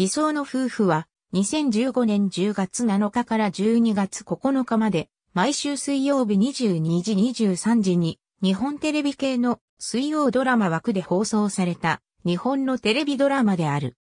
偽装の夫婦は2015年10月7日から12月9日まで毎週水曜日22時23時に日本テレビ系の水曜ドラマ枠で放送された日本のテレビドラマである。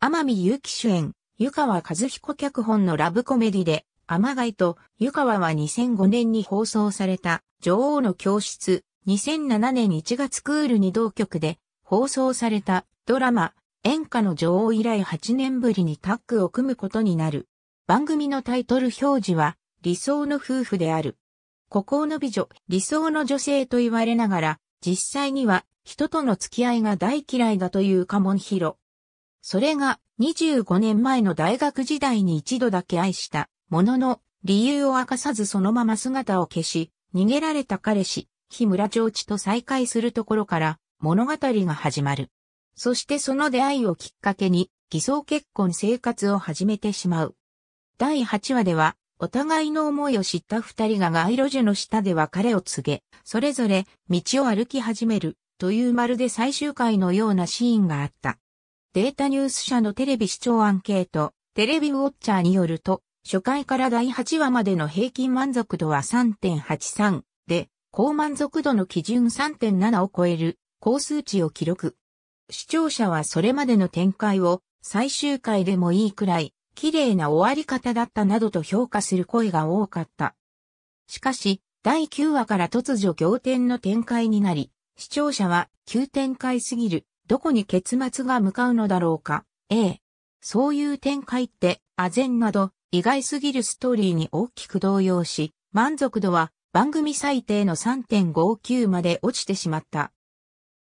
天海祐希主演、湯川和彦脚本のラブコメディで、天海と湯川は2005年に放送された女王の教室、2007年1月クールに同局で放送されたドラマ演歌の女王以来8年ぶりにタッグを組むことになる。番組のタイトル表示は、理想の夫婦である。孤高の美女、理想の女性と言われながら、実際には人との付き合いが大嫌いだというカモンヒロ。それが25年前の大学時代に一度だけ愛したものの理由を明かさずそのまま姿を消し、逃げられた彼氏、日村上地と再会するところから物語が始まる。そしてその出会いをきっかけに偽装結婚生活を始めてしまう。第8話では、お互いの思いを知った二人が街路樹の下で別れを告げ、それぞれ道を歩き始めるというまるで最終回のようなシーンがあった。データニュース社のテレビ視聴アンケート、テレビウォッチャーによると、初回から第8話までの平均満足度は3.83で、高満足度の基準3.7を超える高数値を記録。視聴者はそれまでの展開を最終回でもいいくらい綺麗な終わり方だったなどと評価する声が多かった。しかし、第9話から突如仰天の展開になり、視聴者は急展開すぎる、どこに結末が向かうのだろうか、ええ。そういう展開って、あぜんなど、意外すぎるストーリーに大きく動揺し、満足度は番組最低の3.59まで落ちてしまった。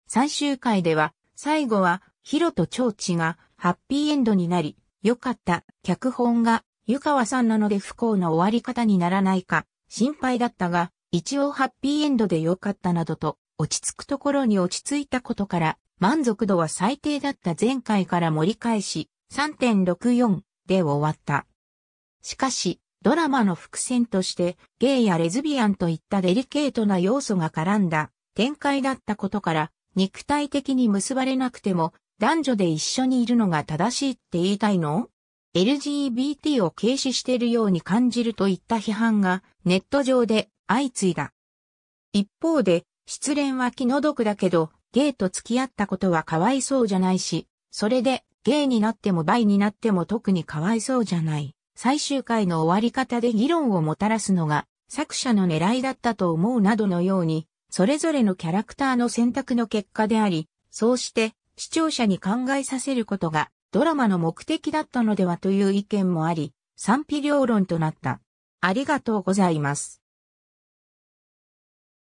最終回では最後は、ヒロと長知がハッピーエンドになり、よかった、脚本が、湯川さんなので不幸な終わり方にならないか、心配だったが、一応ハッピーエンドでよかったなどと、落ち着くところに落ち着いたことから、満足度は最低だった前回から盛り返し、3.64で終わった。しかし、ドラマの伏線として、ゲイやレズビアンといったデリケートな要素が絡んだ展開だったことから、肉体的に結ばれなくても男女で一緒にいるのが正しいって言いたいの ?LGBT を軽視しているように感じるといった批判がネット上で相次いだ。一方で、失恋は気の毒だけど、ゲイと付き合ったことはかわいそうじゃないし、それで、ゲイになってもバイになっても特にかわいそうじゃない。最終回の終わり方で議論をもたらすのが、作者の狙いだったと思うなどのように、それぞれのキャラクターの選択の結果であり、そうして視聴者に考えさせることがドラマの目的だったのではという意見もあり、賛否両論となった。ありがとうございます。